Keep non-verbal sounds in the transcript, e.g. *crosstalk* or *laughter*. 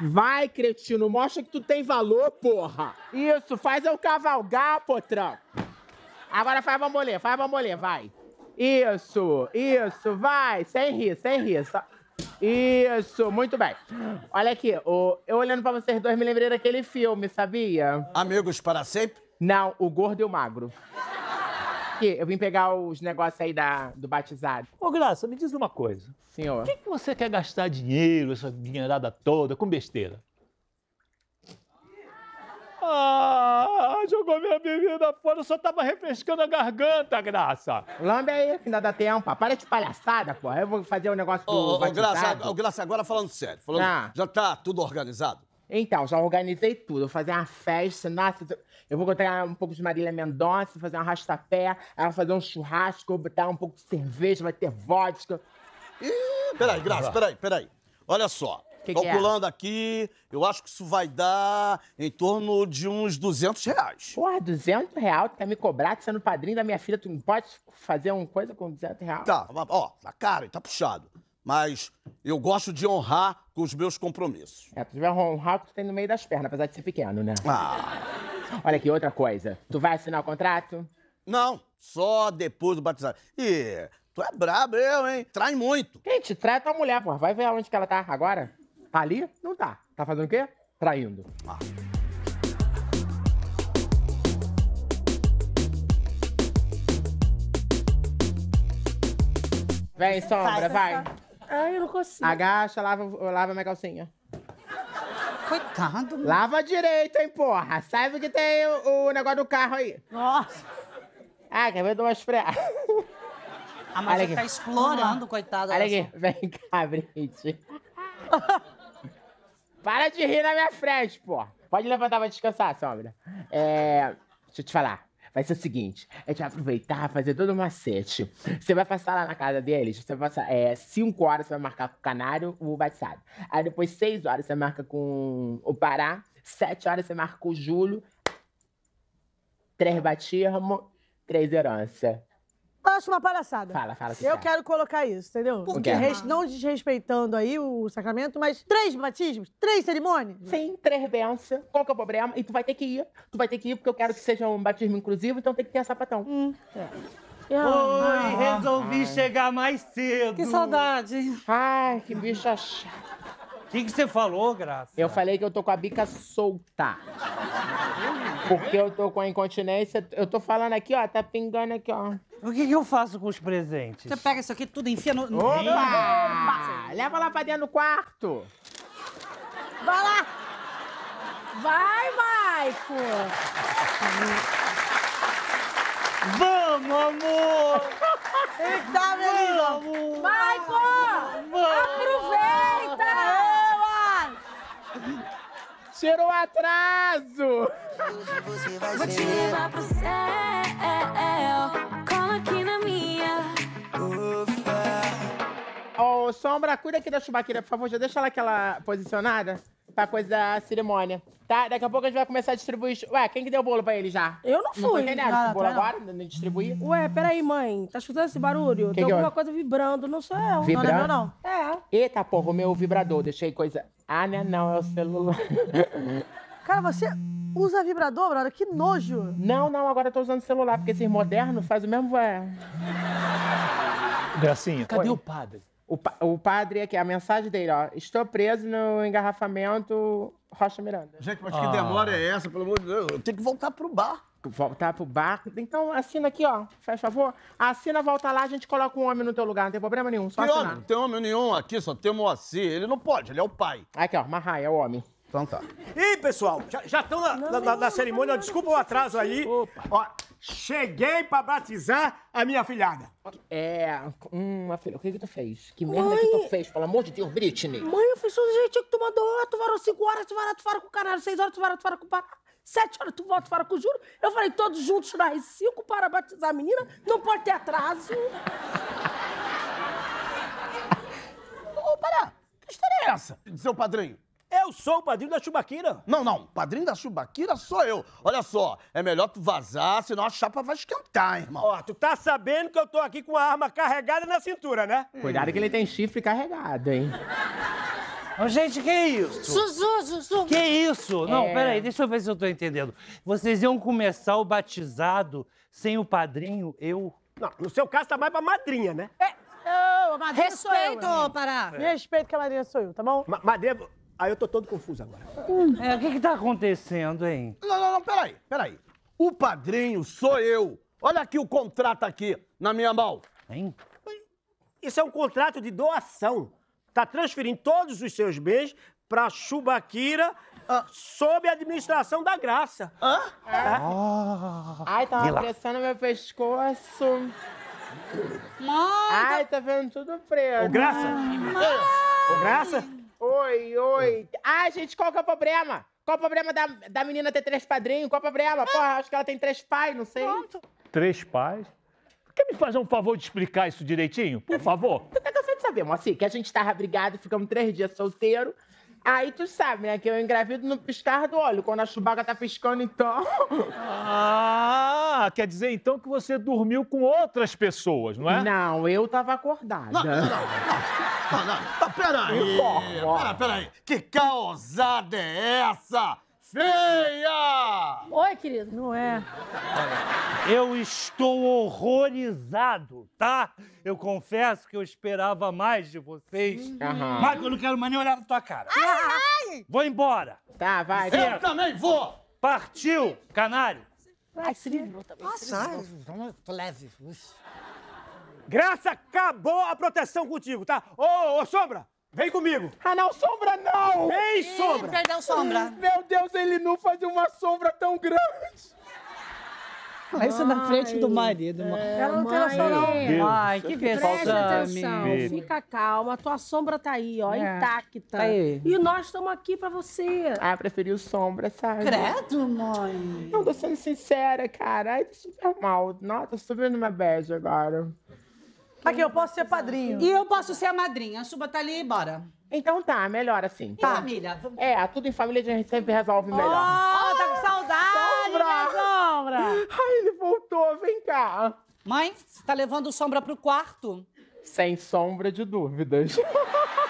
Vai, cretino, mostra que tu tem valor, porra! Isso, faz eu cavalgar, potrão! Agora faz bambolê, faz bambolê, vai! Isso, isso, vai! Sem rir, sem rir. Só... Isso, muito bem. Olha aqui, o... eu olhando pra vocês dois me lembrei daquele filme, sabia? Amigos para sempre? Não, o gordo e o magro. Eu vim pegar os negócios aí da, do batizado. Ô, Graça, me diz uma coisa. Senhor. Por que, que você quer gastar dinheiro, essa dinheirada toda, com besteira? Ah, jogou minha bebida fora, eu só tava refrescando a garganta, Graça. Lambe aí, que ainda dá tempo. Para de palhaçada, porra. Eu vou fazer o um negócio do ô, Oh Graça, Graça, agora falando sério. Falando, ah. Já tá tudo organizado? Então, já organizei tudo. Vou fazer uma festa. Nossa, eu vou encontrar um pouco de Marília Mendonça, fazer um rastapé, ela fazer um churrasco, vou botar um pouco de cerveja, vai ter vodka. Ih, peraí, Graça, peraí, peraí. Olha só. Que Calculando que é? aqui, eu acho que isso vai dar em torno de uns 200 reais. Porra, 200 reais? Tu quer me cobrar que sendo padrinho da minha filha? Tu não pode fazer uma coisa com 200 reais? Tá, ó, tá caro, tá puxado mas eu gosto de honrar com os meus compromissos. É, tu vai honrar o que tu tem no meio das pernas, apesar de ser pequeno, né? Ah. *laughs* Olha aqui, outra coisa. Tu vai assinar o contrato? Não, só depois do batizado. E tu é brabo, eu, hein? Trai muito. Quem te trai é tua mulher, porra. Vai ver onde que ela tá agora. Tá ali? Não tá. Tá fazendo o quê? Traindo. Ah. Vem, sombra, vai. Ai, eu não consigo. Agacha, lava, lava minha calcinha. Coitado, mano. Lava direito, hein, porra. Sabe que tem o, o negócio do carro aí. Nossa. Ah, quer ver? Dou umas freadas. A Maria tá explorando, uhum. coitada. Olha aqui. Vem cá, Brite. *laughs* Para de rir na minha frente, porra. Pode levantar pra descansar, sombra. É... Deixa eu te falar vai ser o seguinte: a gente vai aproveitar, fazer todo o macete. Você vai passar lá na casa deles, você vai passar 5 é, horas, você vai marcar com o Canário, o Batizado. Aí depois seis horas você marca com o Pará, sete horas você marca com o Júlio, três batismo, três herança. Acho uma palhaçada. Fala, fala. Eu quero colocar isso, entendeu? Por quê? Res, não desrespeitando aí o sacramento, mas três batismos, três cerimônias. Sim, três bênçãos. Qual que é o problema? E tu vai ter que ir. Tu vai ter que ir porque eu quero que seja um batismo inclusivo, então tem que ter sapatão. Hum. É. Oi, resolvi Ai. chegar mais cedo. Que saudade. Ai, que bicha chata. O que, que você falou, Graça? Eu falei que eu tô com a bica solta. Porque eu tô com a incontinência, eu tô falando aqui, ó, tá pingando aqui, ó. O que, que eu faço com os presentes? Você pega isso aqui tudo, enfia no. no... Opa! Opa! Leva lá pra dentro do quarto! Vai lá! Vai, Maico! Vamos, amor! Eita, menino! Maico! Aproveita! Vamos. *laughs* Tirou atraso! Vou te levar pro céu, cola aqui na minha. Ufa. Ó, oh, só um aqui da chubaqueira, por favor, já deixa ela aquela posicionada pra coisa da cerimônia. Tá? Daqui a pouco a gente vai começar a distribuir. Ué, quem que deu o bolo pra ele já? Eu não fui. Não entendendo. quem ah, bolo não. Tá. agora? Não né, distribuir? Ué, peraí, mãe. Tá escutando esse barulho? Que Tem que alguma eu... coisa vibrando, não sou eu. Vibrando? Não, não, é não. É. Eita, porra, o meu vibrador. Deixei coisa. Ah, né? Não, é o celular. *laughs* Cara, você usa vibrador, brother? Que nojo. Não, não, agora eu tô usando celular, porque esses modernos fazem o mesmo. É. Gracinha. Cadê Oi? o padre? O, o padre aqui, a mensagem dele, ó. Estou preso no engarrafamento Rocha Miranda. Gente, mas que demora é essa, pelo amor de Deus? Eu tenho que voltar pro bar. Voltar pro bar. Então assina aqui, ó. Faz favor. Assina, volta lá, a gente coloca um homem no teu lugar. Não tem problema nenhum, só Homem? Não tem homem nenhum aqui, só tem o Moacir. Ele não pode, ele é o pai. Aqui, ó. Marraia é o homem. Então tá. Ih, pessoal, já estão na, na, na, na cerimônia. Desculpa o atraso aí. Opa. Ó, Cheguei pra batizar a minha filhada. É, hum, filha, o que que tu fez? Que merda que tu fez, pelo amor de Deus, Britney? Mãe, eu fiz tudo do jeitinho que tu mandou. Tu varou 5 horas, tu varou, tu varou com o caralho. 6 horas, tu varou, tu varou com o pará. 7 horas, tu volta, tu varou com o juro. Eu falei, todos juntos nas cinco para batizar a menina. Não pode ter atraso. *laughs* Ô, pará, que história é essa? Seu padrinho, eu sou o padrinho da Chubaquira. Não, não. Padrinho da Chubaquira sou eu. Olha só, é melhor tu vazar, senão a chapa vai esquentar, irmão. Ó, tu tá sabendo que eu tô aqui com a arma carregada na cintura, né? Cuidado hum. que ele tem chifre carregado, hein? Oh, gente, que isso? Suzu, Suzu. Que isso? Não, é... peraí, deixa eu ver se eu tô entendendo. Vocês iam começar o batizado sem o padrinho, eu? Não, no seu caso tá mais pra madrinha, né? É. Eu, a madrinha Respeito, sou eu. Pará. É. Respeito que a madrinha sou eu, tá bom? Ma madrinha, Aí eu tô todo confuso agora. Hum, é, o que que tá acontecendo, hein? Não, não, não, peraí, peraí. O padrinho sou eu. Olha aqui o contrato aqui, na minha mão. Hein? Isso é um contrato de doação. Tá transferindo todos os seus bens pra Chubaquira ah. sob a administração da graça. Hã? É. Ah. Ai, tava tá meu pescoço. Mãe! Ai, tá vendo tudo preso. Ô, graça? Mãe. graça? Oi, oi. Ah. ah, gente, qual que é o problema? Qual o problema da, da menina ter três padrinhos? Qual o problema? Ah. Porra, acho que ela tem três pais, não sei. Pronto. Três pais? Quer me fazer um favor de explicar isso direitinho? Por favor. Tu tá cansado de saber, Moacir, que a gente tava brigado, ficamos três dias solteiro. Aí tu sabe, né? Que eu engravido no piscar do olho. Quando a Chubaca tá piscando, então. Ah, quer dizer então que você dormiu com outras pessoas, não é? Não, eu tava acordada. Não, não, não. Não, não. Tá, peraí. Pera, peraí. Que caosada é essa? Feia! querido? Não é. Eu estou horrorizado, tá? Eu confesso que eu esperava mais de vocês. Uhum. Mas eu não quero mais nem olhar na tua cara. Ai. Vou embora. Tá, vai. Eu também vou. Partiu, canário. Vai, se livrou também. tô leve. Graça, acabou a proteção contigo, tá? Ô, ô Sombra, Vem comigo! Ah, não, sombra não! Ei, Ih, sombra! Perdeu sombra. Meu Deus, ele não faz uma sombra tão grande! Falar isso na frente do marido. É, ela não tem noção, não. Deus, Ai, que vergonha. fica calma. A Tua sombra tá aí, ó, é. intacta. Tá aí. E nós estamos aqui pra você. Ah, eu preferi o sombra, sabe? Credo, mãe. Não, tô sendo sincera, cara. Ai, tô tá super mal. Nossa, tô subindo uma bege agora. Aqui, eu posso ser padrinho. E eu posso ser a madrinha. A Suba tá ali, bora. Então tá, melhor assim. Tá. Em família. É, tudo em família a gente sempre resolve melhor. Oh, tá com saudade, sombra. Né, sombra! Ai, ele voltou, vem cá. Mãe, você tá levando o Sombra pro quarto? Sem sombra de dúvidas. *laughs*